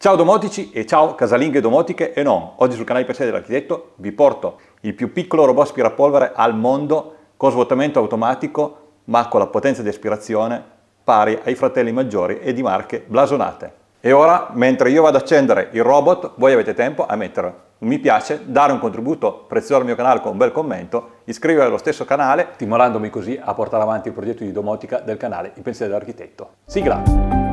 Ciao domotici e ciao casalinghe domotiche e non. Oggi sul canale Piacere dell'Architetto vi porto il più piccolo robot aspirapolvere al mondo con svuotamento automatico ma con la potenza di aspirazione pari ai fratelli maggiori e di marche blasonate. E ora, mentre io vado ad accendere il robot, voi avete tempo a mettere un mi piace, dare un contributo prezioso al mio canale con un bel commento, iscrivervi allo stesso canale, stimolandomi così a portare avanti il progetto di domotica del canale I Pensieri dell'Architetto. Sigla!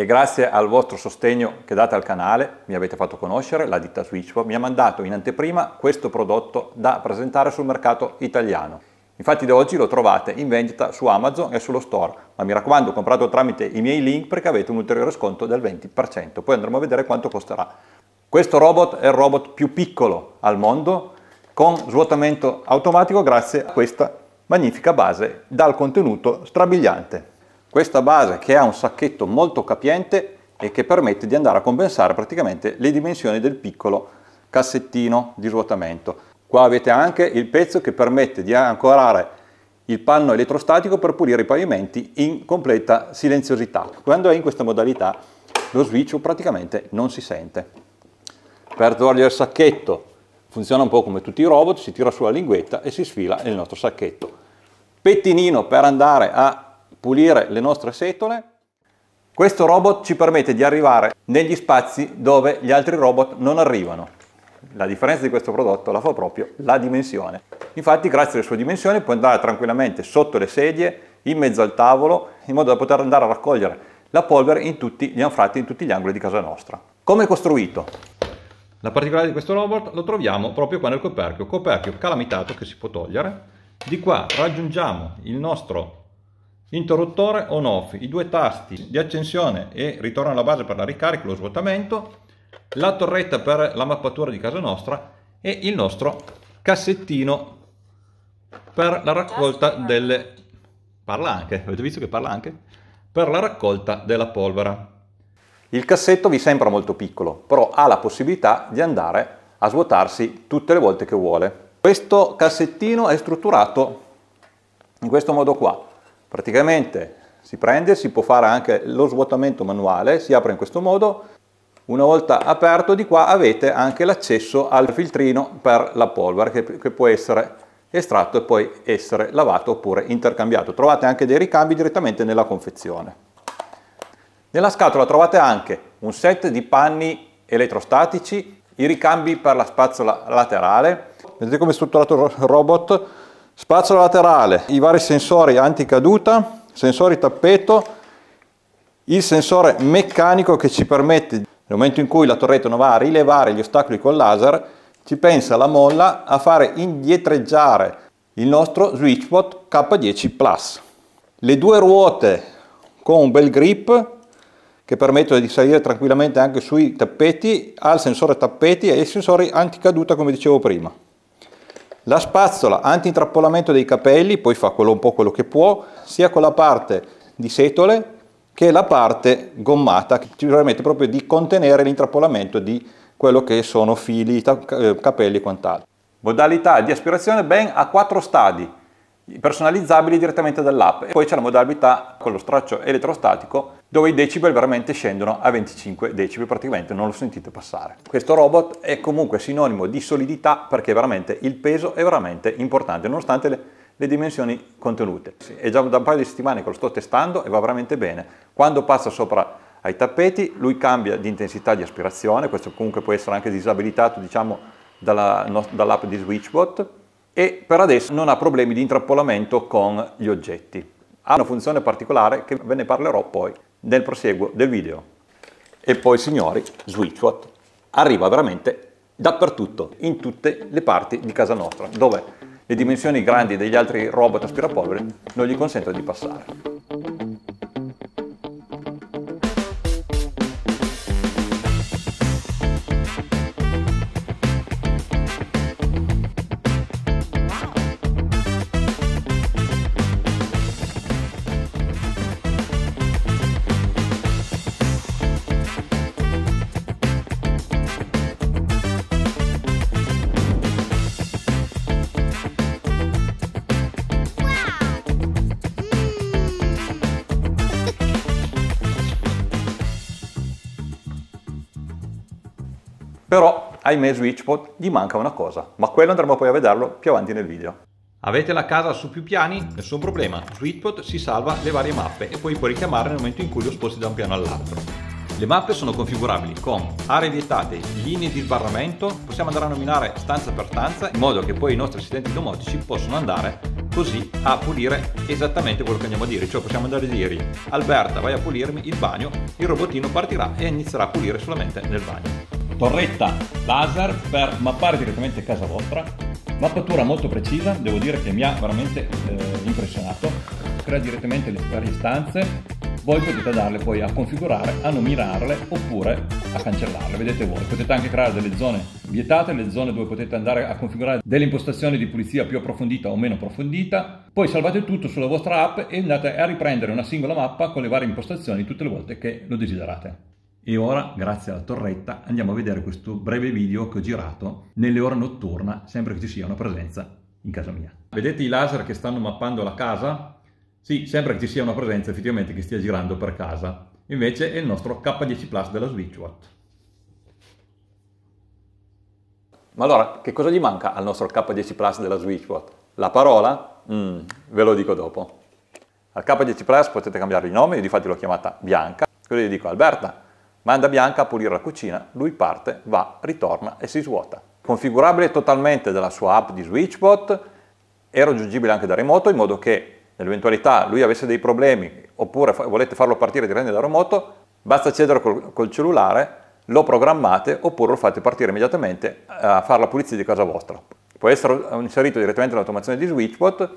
e grazie al vostro sostegno che date al canale, mi avete fatto conoscere, la ditta Switchboard mi ha mandato in anteprima questo prodotto da presentare sul mercato italiano. Infatti da oggi lo trovate in vendita su Amazon e sullo store, ma mi raccomando compratelo tramite i miei link perché avete un ulteriore sconto del 20%, poi andremo a vedere quanto costerà. Questo robot è il robot più piccolo al mondo con svuotamento automatico grazie a questa magnifica base dal contenuto strabiliante. Questa base che ha un sacchetto molto capiente e che permette di andare a compensare praticamente le dimensioni del piccolo cassettino di ruotamento. Qua avete anche il pezzo che permette di ancorare il panno elettrostatico per pulire i pavimenti in completa silenziosità. Quando è in questa modalità lo switch praticamente non si sente. Per togliere il sacchetto funziona un po' come tutti i robot, si tira sulla linguetta e si sfila nel nostro sacchetto. Pettinino per andare a pulire le nostre setole, questo robot ci permette di arrivare negli spazi dove gli altri robot non arrivano. La differenza di questo prodotto la fa proprio la dimensione. Infatti grazie alle sue dimensioni può andare tranquillamente sotto le sedie, in mezzo al tavolo, in modo da poter andare a raccogliere la polvere in tutti gli anfratti, in tutti gli angoli di casa nostra. Come è costruito? La particolare di questo robot lo troviamo proprio qua nel coperchio, coperchio calamitato che si può togliere. Di qua raggiungiamo il nostro interruttore on off, i due tasti di accensione e ritorno alla base per la ricarica, lo svuotamento, la torretta per la mappatura di casa nostra e il nostro cassettino per la raccolta delle parla anche, avete visto che parla anche per la raccolta della polvere. Il cassetto vi sembra molto piccolo, però ha la possibilità di andare a svuotarsi tutte le volte che vuole. Questo cassettino è strutturato in questo modo qua Praticamente si prende, si può fare anche lo svuotamento manuale, si apre in questo modo, una volta aperto di qua avete anche l'accesso al filtrino per la polvere che, che, può essere estratto e poi essere lavato oppure intercambiato. Trovate anche dei ricambi direttamente nella confezione. Nella scatola trovate anche un set di panni elettrostatici, i ricambi per la spazzola laterale, vedete come è strutturato il robot, spazio laterale, i vari sensori anticaduta, sensori tappeto, il sensore meccanico che ci permette, nel momento in cui la torretta non va a rilevare gli ostacoli col laser, ci pensa la molla a fare indietreggiare il nostro Switchbot K10 Plus. Le due ruote con un bel grip che permettono di salire tranquillamente anche sui tappeti, al sensore tappeti e ai sensori anticaduta come dicevo prima. La spazzola anti-intrappolamento dei capelli, poi fa quello, un po' quello che può, sia con la parte di setole che la parte gommata che ci permette proprio di contenere l'intrappolamento di quello che sono fili, eh, capelli e quant'altro. Modalità di aspirazione ben a quattro stadi, personalizzabili direttamente dall'app e poi c'è la modalità con lo straccio elettrostatico dove i decibel veramente scendono a 25 decibel, praticamente non lo sentite passare. Questo robot è comunque sinonimo di solidità perché veramente il peso è veramente importante nonostante le, le dimensioni contenute. È già da un paio di settimane che lo sto testando e va veramente bene. Quando passa sopra ai tappeti lui cambia di intensità di aspirazione, questo comunque può essere anche disabilitato diciamo dall'app dall di Switchbot e per adesso non ha problemi di intrappolamento con gli oggetti. Ha una funzione particolare che ve ne parlerò poi nel proseguo del video. E poi signori, SwitchWatt arriva veramente dappertutto, in tutte le parti di casa nostra, dove le dimensioni grandi degli altri robot aspirapolvere non gli consentono di passare. ahimè SwitchBot gli manca una cosa, ma quello andremo poi a vederlo più avanti nel video. Avete la casa su più piani? Nessun problema, SwitchBot si salva le varie mappe e poi puoi richiamare nel momento in cui lo sposti da un piano all'altro. Le mappe sono configurabili con aree vietate, linee di sbarramento, possiamo andare a nominare stanza per stanza in modo che poi i nostri assistenti domotici possono andare così a pulire esattamente quello che andiamo a dire, cioè possiamo andare a dirgli Alberta vai a pulirmi il bagno, il robotino partirà e inizierà a pulire solamente nel bagno torretta laser per mappare direttamente casa vostra, mappatura molto precisa, devo dire che mi ha veramente eh, impressionato, crea direttamente le varie stanze, voi potete darle poi a configurare, a nominarle oppure a cancellarle, vedete voi, potete anche creare delle zone vietate, le zone dove potete andare a configurare delle impostazioni di pulizia più approfondita o meno approfondita, poi salvate tutto sulla vostra app e andate a riprendere una singola mappa con le varie impostazioni tutte le volte che lo desiderate. E ora, grazie alla torretta, andiamo a vedere questo breve video che ho girato nelle ore notturne, sempre che ci sia una presenza in casa mia. Vedete i laser che stanno mappando la casa? Sì, sembra che ci sia una presenza effettivamente che stia girando per casa. Invece è il nostro K10 Plus della SwitchWatt. Ma allora, che cosa gli manca al nostro K10 Plus della SwitchWatt? La parola? Mm, ve lo dico dopo. Al K10 Plus potete cambiare il nome, io di fatti l'ho chiamata Bianca. Così gli dico, Alberta, Manda Bianca a pulire la cucina, lui parte, va, ritorna e si svuota. Configurabile totalmente dalla sua app di SwitchBot, è raggiungibile anche da remoto in modo che nell'eventualità lui avesse dei problemi oppure volete farlo partire direttamente da remoto, basta accedere col, col cellulare, lo programmate oppure lo fate partire immediatamente a fare la pulizia di casa vostra. Può essere inserito direttamente nell'automazione di SwitchBot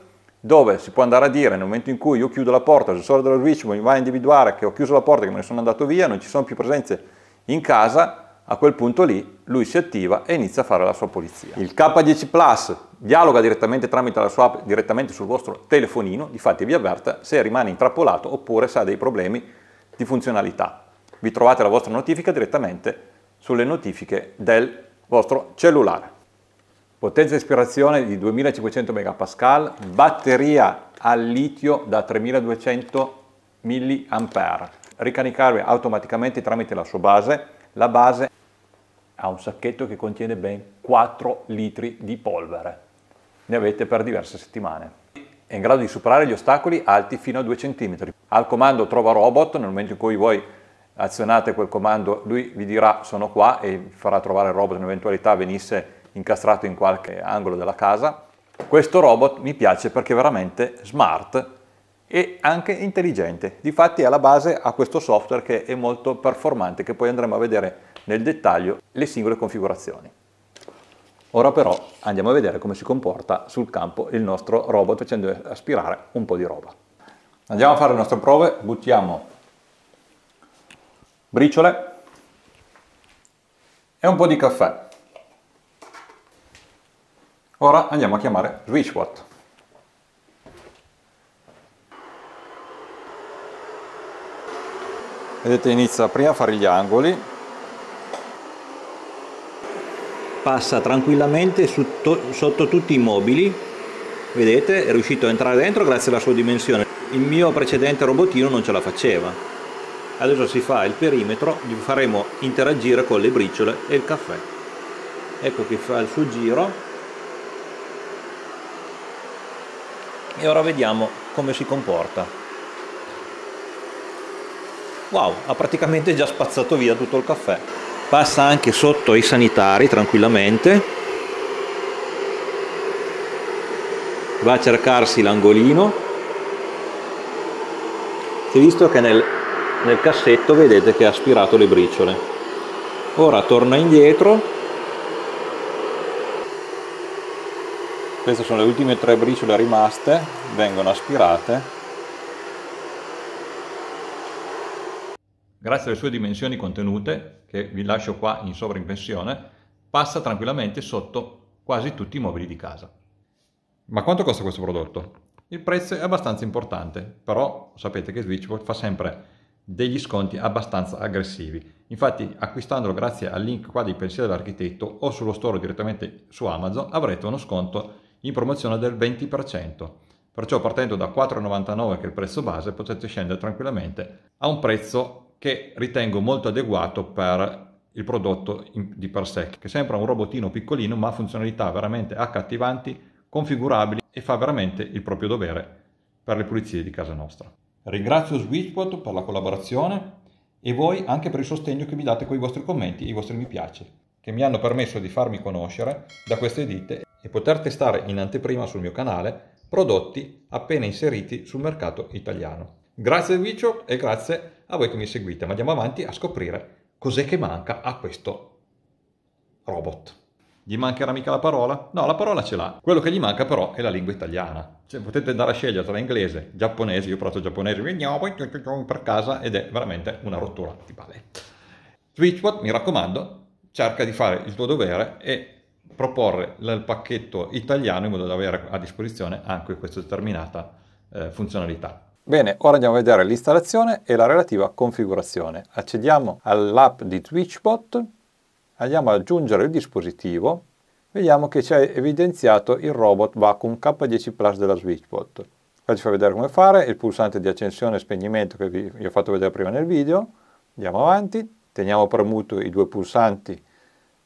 dove si può andare a dire nel momento in cui io chiudo la porta, l'assessore dello switch mi va a individuare che ho chiuso la porta, che me ne sono andato via, non ci sono più presenze in casa, a quel punto lì lui si attiva e inizia a fare la sua polizia. Il K10 Plus dialoga direttamente tramite la sua app, direttamente sul vostro telefonino, difatti vi avverta se rimane intrappolato oppure se ha dei problemi di funzionalità. Vi trovate la vostra notifica direttamente sulle notifiche del vostro cellulare potenza di ispirazione di 2500 MPa, batteria al litio da 3200 mA, ricaricabile automaticamente tramite la sua base, la base ha un sacchetto che contiene ben 4 litri di polvere, ne avete per diverse settimane. È in grado di superare gli ostacoli alti fino a 2 cm. Al comando trova robot, nel momento in cui voi azionate quel comando lui vi dirà sono qua e farà trovare il robot in eventualità venisse incastrato in qualche angolo della casa. Questo robot mi piace perché è veramente smart e anche intelligente. Difatti alla base ha questo software che è molto performante, che poi andremo a vedere nel dettaglio le singole configurazioni. Ora però andiamo a vedere come si comporta sul campo il nostro robot facendo aspirare un po' di roba. Andiamo a fare le nostre prove, buttiamo briciole e un po' di caffè. Ora andiamo a chiamare SwitchBot. Vedete inizia prima a fare gli angoli. Passa tranquillamente sotto tutti i mobili. Vedete, è riuscito a entrare dentro grazie alla sua dimensione. Il mio precedente robotino non ce la faceva. Adesso si fa il perimetro, gli faremo interagire con le briciole e il caffè. Ecco che fa il suo giro e ora vediamo come si comporta wow ha praticamente già spazzato via tutto il caffè passa anche sotto i sanitari tranquillamente va a cercarsi l'angolino si è visto che nel, nel cassetto vedete che ha aspirato le briciole ora torna indietro queste sono le ultime tre briciole rimaste vengono aspirate grazie alle sue dimensioni contenute che vi lascio qua in sovraimpressione passa tranquillamente sotto quasi tutti i mobili di casa ma quanto costa questo prodotto? il prezzo è abbastanza importante però sapete che Switchboard fa sempre degli sconti abbastanza aggressivi. Infatti acquistandolo grazie al link qua dei pensieri dell'architetto o sullo store direttamente su Amazon avrete uno sconto in promozione del 20%. Perciò partendo da 4,99 che è il prezzo base potete scendere tranquillamente a un prezzo che ritengo molto adeguato per il prodotto di per sé, che sembra un robotino piccolino ma ha funzionalità veramente accattivanti, configurabili e fa veramente il proprio dovere per le pulizie di casa nostra. Ringrazio Switchbot per la collaborazione e voi anche per il sostegno che mi date con i vostri commenti e i vostri mi piace, che mi hanno permesso di farmi conoscere da queste ditte e poter testare in anteprima sul mio canale prodotti appena inseriti sul mercato italiano. Grazie del video e grazie a voi che mi seguite, ma andiamo avanti a scoprire cos'è che manca a questo robot. Gli mancherà mica la parola? No, la parola ce l'ha. Quello che gli manca però è la lingua italiana. Cioè, potete andare a scegliere tra inglese, giapponese, io ho provato giapponese, per casa ed è veramente una rottura di palle. Switchbot, mi raccomando, cerca di fare il tuo dovere e proporre il pacchetto italiano in modo da avere a disposizione anche questa determinata eh, funzionalità. Bene, ora andiamo a vedere l'installazione e la relativa configurazione. Accediamo all'app di TwitchBot, andiamo ad aggiungere il dispositivo, vediamo che ci è evidenziato il robot Vacuum K10 Plus della SwitchBot. Qua ci fa vedere come fare, il pulsante di accensione e spegnimento che vi ho fatto vedere prima nel video. Andiamo avanti, teniamo premuto i due pulsanti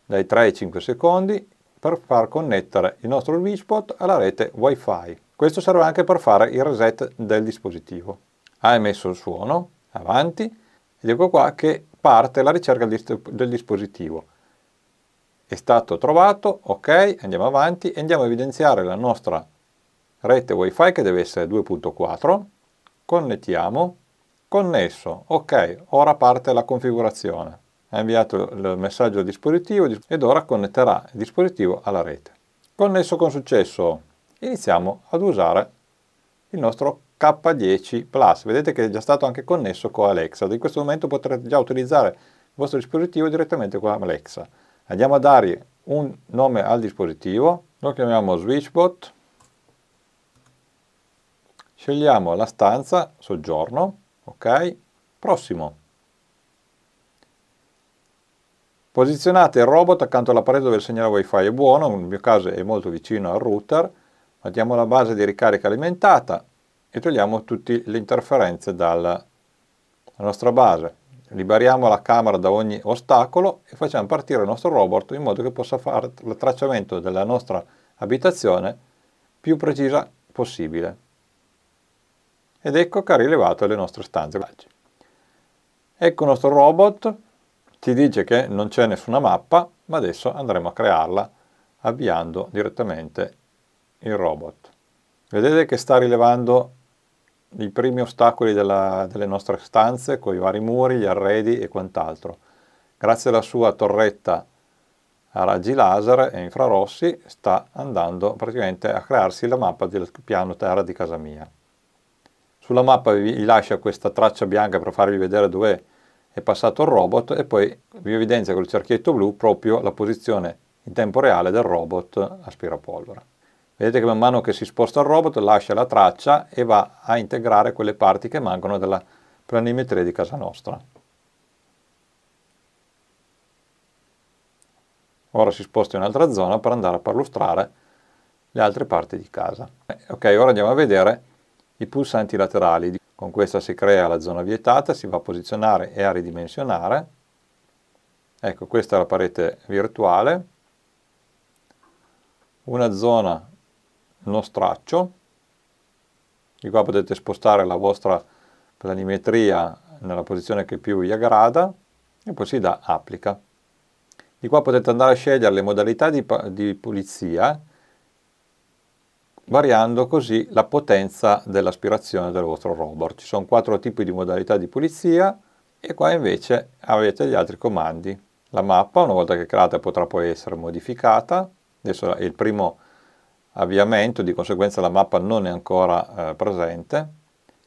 dai 3 ai 5 secondi per far connettere il nostro Wishbot alla rete Wi-Fi. Questo serve anche per fare il reset del dispositivo. Ha emesso il suono, avanti, ed ecco qua che parte la ricerca del dispositivo. È stato trovato, ok, andiamo avanti e andiamo a evidenziare la nostra rete wifi che deve essere 2.4, connettiamo, connesso, ok, ora parte la configurazione ha inviato il messaggio al dispositivo ed ora connetterà il dispositivo alla rete. Connesso con successo, iniziamo ad usare il nostro K10 Plus. Vedete che è già stato anche connesso con Alexa. In questo momento potrete già utilizzare il vostro dispositivo direttamente con Alexa. Andiamo a dare un nome al dispositivo, lo chiamiamo Switchbot. Scegliamo la stanza, soggiorno, ok? Prossimo. Posizionate il robot accanto alla parete dove il segnale wifi è buono, nel mio caso è molto vicino al router, mettiamo la base di ricarica alimentata e togliamo tutte le interferenze dalla nostra base. Liberiamo la camera da ogni ostacolo e facciamo partire il nostro robot in modo che possa fare il tracciamento della nostra abitazione più precisa possibile. Ed ecco che ha rilevato le nostre stanze. Ecco il nostro robot ti dice che non c'è nessuna mappa, ma adesso andremo a crearla avviando direttamente il robot. Vedete che sta rilevando i primi ostacoli della, delle nostre stanze con i vari muri, gli arredi e quant'altro. Grazie alla sua torretta a raggi laser e infrarossi sta andando praticamente a crearsi la mappa del piano terra di casa mia. Sulla mappa vi lascia questa traccia bianca per farvi vedere dove è è passato al robot e poi vi evidenzia col cerchietto blu proprio la posizione in tempo reale del robot aspirapolvere. Vedete che man mano che si sposta il robot lascia la traccia e va a integrare quelle parti che mancano della planimetria di casa nostra. Ora si sposta in un'altra zona per andare a parlustrare le altre parti di casa. Ok, ora andiamo a vedere i pulsanti laterali. Con questa si crea la zona vietata, si va a posizionare e a ridimensionare. Ecco, questa è la parete virtuale. Una zona, uno straccio. Di qua potete spostare la vostra planimetria nella posizione che più vi aggrada e poi si dà applica. Di qua potete andare a scegliere le modalità di, di pulizia variando così la potenza dell'aspirazione del vostro robot. Ci sono quattro tipi di modalità di pulizia e qua invece avete gli altri comandi. La mappa, una volta che creata, potrà poi essere modificata. Adesso è il primo avviamento, di conseguenza la mappa non è ancora eh, presente.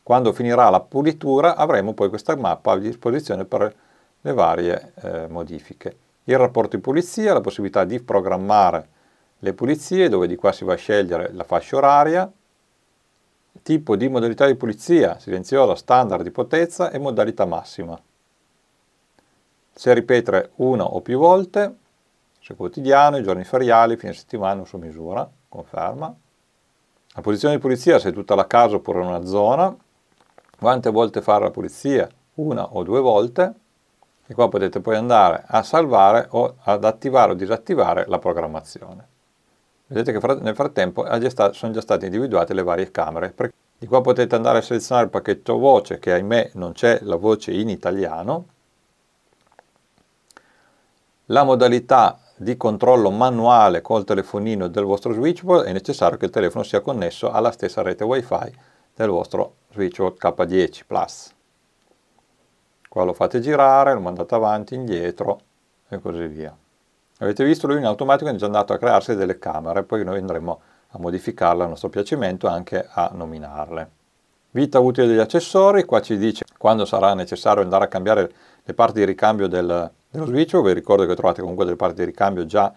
Quando finirà la pulitura avremo poi questa mappa a disposizione per le varie eh, modifiche. Il rapporto di pulizia, la possibilità di programmare le pulizie, dove di qua si va a scegliere la fascia oraria, tipo di modalità di pulizia, silenziosa, standard di potenza e modalità massima. Se ripetere una o più volte, se cioè quotidiano, i giorni feriali, fine settimana, su misura, conferma. La posizione di pulizia, se è tutta la casa oppure una zona, quante volte fare la pulizia? Una o due volte. E qua potete poi andare a salvare o ad attivare o disattivare la programmazione. Vedete che nel frattempo sono già state individuate le varie camere. Di qua potete andare a selezionare il pacchetto voce, che ahimè non c'è la voce in italiano. La modalità di controllo manuale col telefonino del vostro switchboard è necessario che il telefono sia connesso alla stessa rete wifi del vostro switchboard K10 Plus. Qua lo fate girare, lo mandate avanti, indietro e così via. Avete visto, lui in automatico è già andato a crearsi delle camere, poi noi andremo a modificarle a nostro piacimento anche a nominarle. Vita utile degli accessori, qua ci dice quando sarà necessario andare a cambiare le parti di ricambio del, dello switch, vi ricordo che trovate comunque delle parti di ricambio già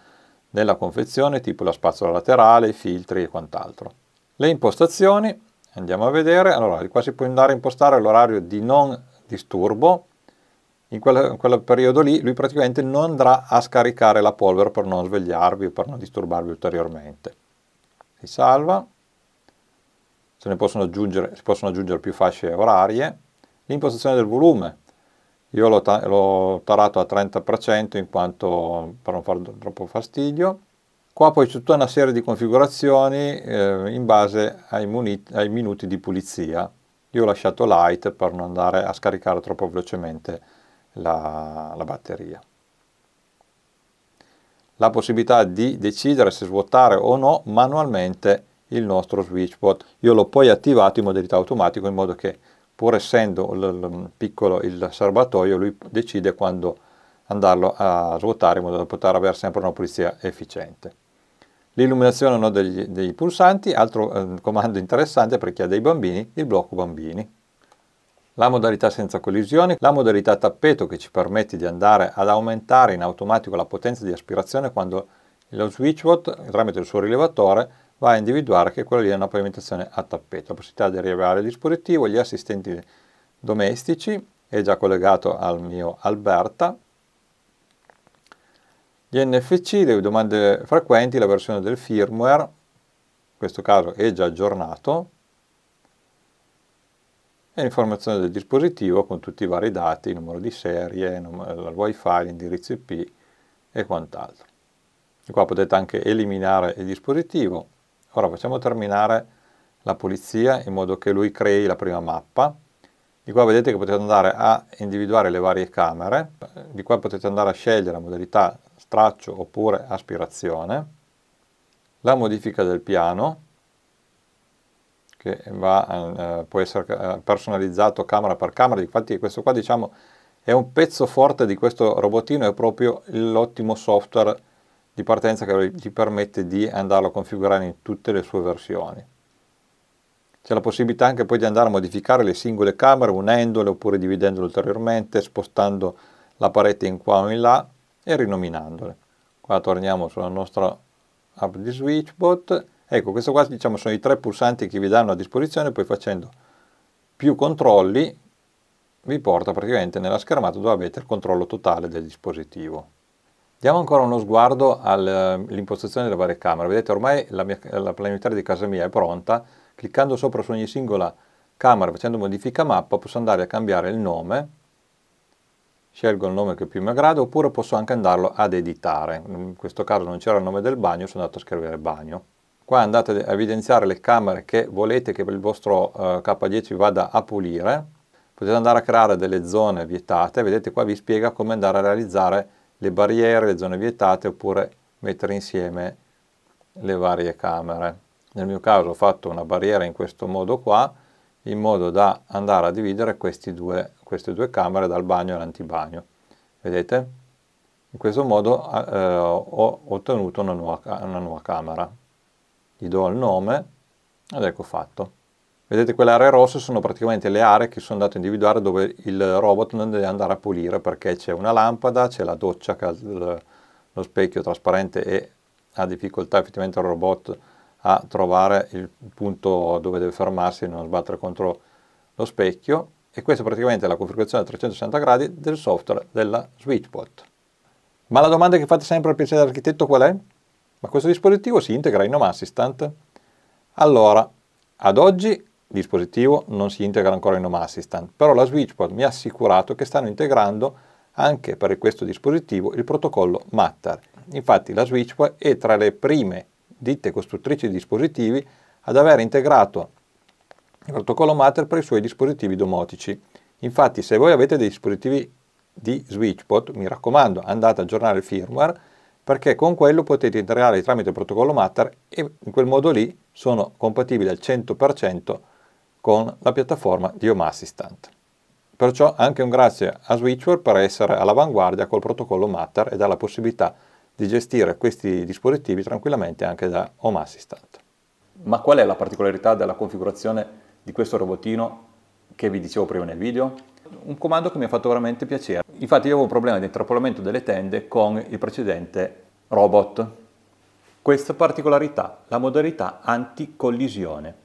nella confezione, tipo la spazzola laterale, i filtri e quant'altro. Le impostazioni, andiamo a vedere, allora qua si può andare a impostare l'orario di non disturbo, in, quella, in quel periodo lì lui praticamente non andrà a scaricare la polvere per non svegliarvi o per non disturbarvi ulteriormente. Si salva, se ne possono aggiungere, si possono aggiungere più fasce orarie, l'impostazione del volume, io l'ho, ta- l'ho tarato a 30% in quanto per non far troppo fastidio, Qua poi c'è tutta una serie di configurazioni eh, in base ai, muni- ai, minuti di pulizia. Io ho lasciato light per non andare a scaricare troppo velocemente la, la batteria. La possibilità di decidere se svuotare o no manualmente il nostro switchbot. Io l'ho poi attivato in modalità automatico in modo che pur essendo l, piccolo il serbatoio lui decide quando andarlo a svuotare in modo da poter avere sempre una pulizia efficiente. L'illuminazione dei pulsanti, altro eh, comando interessante per chi ha dei bambini, il blocco bambini la modalità senza collisioni, la modalità tappeto che ci permette di andare ad aumentare in automatico la potenza di aspirazione quando lo switchbot tramite il suo rilevatore va a individuare che quella lì è una pavimentazione a tappeto, la possibilità di rilevare il dispositivo, gli assistenti domestici, è già collegato al mio Alberta, gli NFC, le domande frequenti, la versione del firmware, in questo caso è già aggiornato, e l'informazione del dispositivo con tutti i vari dati, il numero di serie, il eh, wifi, l'indirizzo IP e quant'altro. Qua potete anche eliminare il dispositivo. Ora facciamo terminare la pulizia in modo che lui crei la prima mappa. Di qua vedete che potete andare a individuare le varie camere, di qua potete andare a scegliere la modalità straccio oppure aspirazione, la modifica del piano, che va, eh, può essere eh, personalizzato camera per camera, infatti questo qua diciamo è un pezzo forte di questo robotino, è proprio l'ottimo software di partenza che gli permette di andarlo a configurare in tutte le sue versioni. C'è la possibilità anche poi di andare a modificare le singole camere unendole oppure dividendole ulteriormente, spostando la parete in qua o in là e rinominandole. Qua torniamo sulla nostra app di SwitchBot Ecco, questo qua diciamo sono i tre pulsanti che vi danno a disposizione, poi facendo più controlli vi porta praticamente nella schermata dove avete il controllo totale del dispositivo. Diamo ancora uno sguardo all'impostazione eh, delle varie camere. Vedete ormai la, mia, la planetaria di casa mia è pronta, cliccando sopra su ogni singola camera facendo modifica mappa posso andare a cambiare il nome, scelgo il nome che più mi aggrada oppure posso anche andarlo ad editare. In questo caso non c'era il nome del bagno, sono andato a scrivere bagno qua andate a evidenziare le camere che volete che il vostro eh, K10 vada a pulire, potete andare a creare delle zone vietate, vedete qua vi spiega come andare a realizzare le barriere, le zone vietate oppure mettere insieme le varie camere. Nel mio caso ho fatto una barriera in questo modo qua, in modo da andare a dividere due, queste due camere dal bagno all'antibagno. Vedete? In questo modo eh, ho ottenuto una nuova, una nuova camera gli do il nome ed ecco fatto. Vedete quelle aree rosse sono praticamente le aree che sono andato a individuare dove il robot non deve andare a pulire perché c'è una lampada, c'è la doccia che ha lo specchio trasparente e ha difficoltà effettivamente il robot a trovare il punto dove deve fermarsi e non sbattere contro lo specchio e questa è praticamente la configurazione a 360 gradi del software della SwitchBot. Ma la domanda che fate sempre al PC dell'architetto qual è? ma questo dispositivo si integra in Home Assistant? Allora, ad oggi il dispositivo non si integra ancora in Home Assistant, però la SwitchPod mi ha assicurato che stanno integrando anche per questo dispositivo il protocollo Matter. Infatti la SwitchPod è tra le prime ditte costruttrici di dispositivi ad aver integrato il protocollo Matter per i suoi dispositivi domotici. Infatti se voi avete dei dispositivi di SwitchPod, mi raccomando, andate a aggiornare il firmware perché con quello potete integrare tramite il protocollo Matter e in quel modo lì sono compatibili al 100% con la piattaforma di Home Assistant. Perciò anche un grazie a Switchware per essere all'avanguardia col protocollo Matter e dare la possibilità di gestire questi dispositivi tranquillamente anche da Home Assistant. Ma qual è la particolarità della configurazione di questo robotino che vi dicevo prima nel video? un comando che mi ha fatto veramente piacere. Infatti io avevo un problema di intrappolamento delle tende con il precedente robot. Questa particolarità, la modalità anticollisione.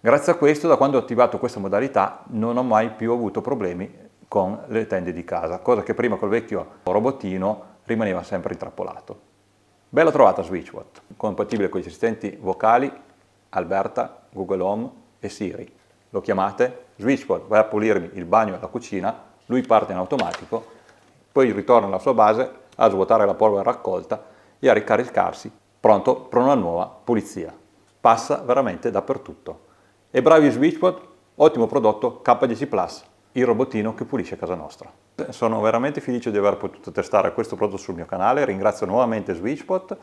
Grazie a questo, da quando ho attivato questa modalità, non ho mai più avuto problemi con le tende di casa, cosa che prima col vecchio robotino rimaneva sempre intrappolato. Bella trovata SwitchWatt, compatibile con gli assistenti vocali Alberta, Google Home e Siri. Lo chiamate switchboard, vai a pulirmi il bagno e la cucina, lui parte in automatico, poi ritorna alla sua base a svuotare la polvere raccolta e a ricaricarsi, pronto per una nuova pulizia. Passa veramente dappertutto. E bravi switchboard, ottimo prodotto K10 Plus, il robotino che pulisce casa nostra. Sono veramente felice di aver potuto testare questo prodotto sul mio canale, ringrazio nuovamente Switchbot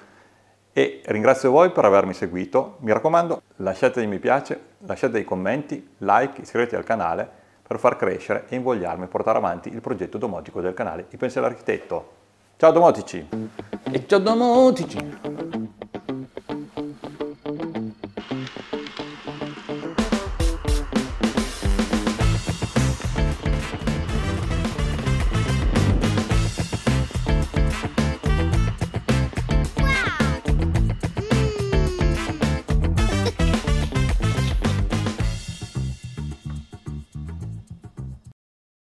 e ringrazio voi per avermi seguito. Mi raccomando, lasciate dei mi piace, lasciate dei commenti, like, iscrivetevi al canale per far crescere e invogliarmi a portare avanti il progetto domotico del canale I Pensiero Architetto. Ciao domotici! E ciao domotici!